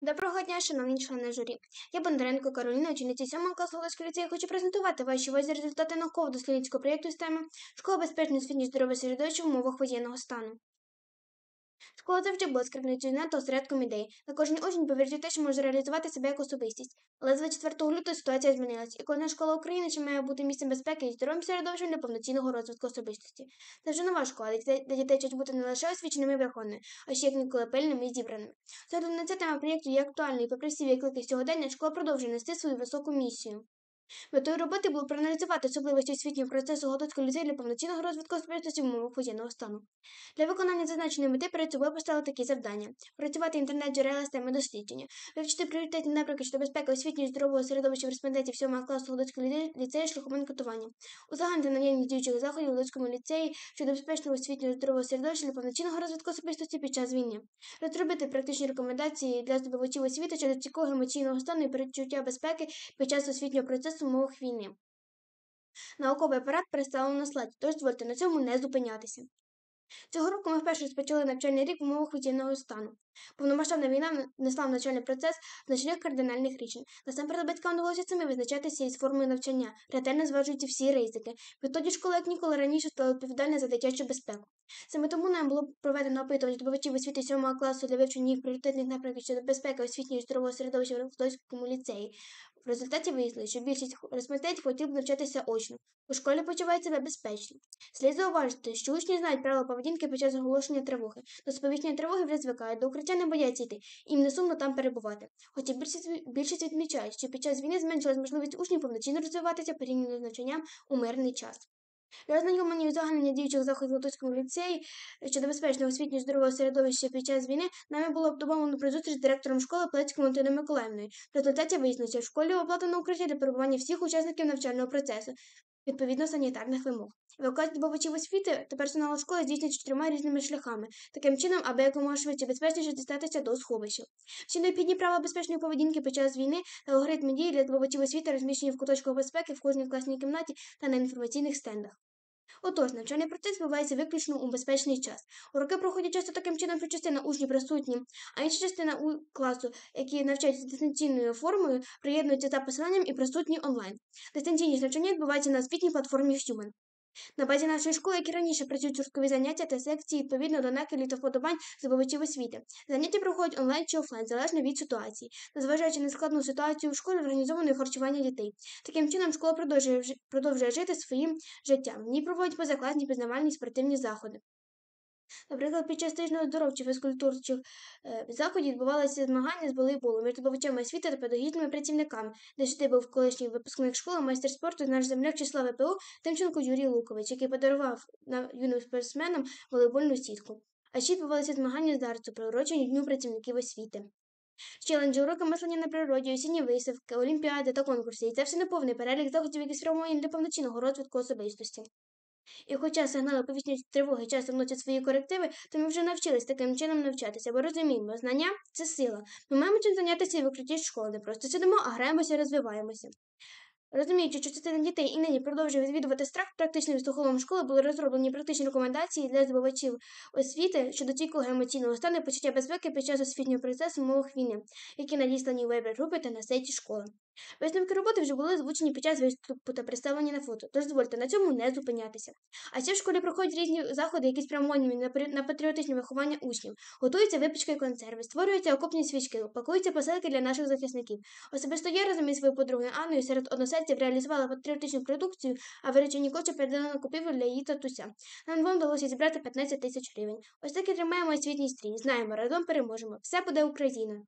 Доброго дня, шановні члени журі. Я Бондаренко Кароліна, учениця 7 класу Леської ліцею. Хочу презентувати ваші увазі результати науково-дослідницького проєкту з теми «Школа безпечної освітньої здоров'я середовища в умовах воєнного стану. Школа завжди була скарбничина та осередком ідей, де кожен учень повірить те, що може реалізувати себе як особистість. Але з 24 лютого ситуація змінилась, і кожна школа України ще має бути місцем безпеки і здоровим середовищем для повноцінного розвитку особистості. Це вже нова школа, де дітей чуть бути не лише освіченими і верховними, а ще як ніколи пильними і зібраними. Загалом на ця тема проєкту є актуальна, і попри всі виклики сьогодення, школа продовжує нести свою високу місію. Метою роботи було проаналізувати особливості освітнього процесу Голодського ліцею для повноцінного розвитку особистості в умовах воєнного стану. Для виконання зазначеної мети перед собою поставили такі завдання: працювати інтернет джерела з теми дослідження, вивчити пріоритетні напрямки щодо безпеки освітнього здорового середовища в респондентів 7 класу Голодського ліцею шляхом анкетування, узагальнити наявність діючих заходів у Голодському ліцеї щодо безпечного освітнього і здорового середовища для повноцінного розвитку особистості під час війни, розробити практичні рекомендації для здобувачів освіти щодо цікого емоційного стану і передчуття безпеки під час освітнього процесу процесу умовах війни. Науковий апарат перестав на слайді, тож дозвольте на цьому не зупинятися. Цього року ми вперше розпочали навчальний рік в умовах воєнного стану. Повномасштабна війна внесла в навчальний процес значних кардинальних рішень. Насамперед батькам довелося самі визначатися із формою навчання, ретельно зважуючи всі ризики. Відтоді школа, як ніколи раніше, стала відповідальна за дитячу безпеку. Саме тому нам було проведено опитування добувачів освіти 7 класу для вивчення їх пріоритетних напрямків щодо безпеки освітньої здорового середовища в Ростовському ліцеї. В результаті виявили, що більшість респондентів хотів б навчатися очно. У школі почувають себе безпечно. Слід зауважити, що учні знають правила поведінки під час оголошення тривоги. До сповіщення тривоги вже звикають до укриття хоча не бояться йти, їм не сумно там перебувати. Хоча більшість, більшість відмічає, що під час війни зменшилась можливість учнів повноцінно розвиватися порівняно з навчанням у мирний час. Для ознайомлення узагальнення діючих заходів Латуському ліцеї щодо безпечного освітньо здорового середовища під час війни нами було домовлено про зустріч з директором школи Плецькою Антоною Миколаївною. В результаті виясниться, в школі оплатано укриття для перебування всіх учасників навчального процесу відповідно санітарних вимог. Евакуація добувачів освіти та персоналу школи здійснюється чотирма різними шляхами, таким чином, аби якомога швидше безпечніше дістатися до сховища. Всі необхідні правила безпечної поведінки під час війни та алгоритми дії для добувачів освіти розміщені в куточках безпеки в кожній класній кімнаті та на інформаційних стендах. Отож, навчальний процес відбувається виключно у безпечний час. Уроки проходять часто таким чином, що частина учнів присутні, а інша частина у класу, які навчаються дистанційною формою, приєднуються за посиланням і присутні онлайн. Дистанційність навчання відбувається на освітній платформі Human. На базі нашої школи, як і раніше, працюють гурткові заняття та секції відповідно до накидів та вподобань здобувачів освіти. Заняття проходять онлайн чи офлайн, залежно від ситуації, незважаючи на складну ситуацію в школі, організовано харчування дітей. Таким чином, школа продовжує продовжує жити своїм життям. В ній проводять позакласні пізнавальні спортивні заходи. Наприклад, під час тижня оздоровчих фізкультурчих е, заходів відбувалися змагання з волейболом між добувачами освіти та педагогічними працівниками, де жити був колишній випускник школи, майстер спорту, наш земляк числа ВПУ Тимченко Юрій Лукович, який подарував юним спортсменам волейбольну сітку. А ще відбувалися змагання з дарту, приурочені дню працівників освіти. Челенджі, уроки мислення на природі, осінні виставки, олімпіади та конкурси, і це все неповний перелік заходів, які спрямовані для повноцінного розвитку особистості. І хоча сигнали повітряні тривоги часто вносять свої корективи, то ми вже навчились таким чином навчатися, бо розуміємо, знання це сила. Ми маємо чим зайнятися і викриті школи, не просто сидимо, а граємося, і розвиваємося. Розуміючи, що частина дітей і нині продовжує відвідувати страх, практичним слуховим школи були розроблені практичні рекомендації для здобувачів освіти щодо тільки емоційного стану почуття безпеки під час освітнього процесу мових війни, які надіслані у вебер групи та на сайті школи. Висновки роботи вже були озвучені під час виступу та представлені на фото, тож дозвольте на цьому не зупинятися. А ще в школі проходять різні заходи, які спрямовані на патріотичне виховання учнів, готуються випічки і консерви, створюються окопні свічки, пакуються посилки для наших захисників. Особисто я разом із своєю подругою Анною серед односельців реалізувала патріотичну продукцію, а виречені кочі передали на купівлю для її татуся. Нам вам вдалося зібрати 15 тисяч гривень. Ось так і тримаємо освітній стрій. Знаємо, разом переможемо. Все буде Україна.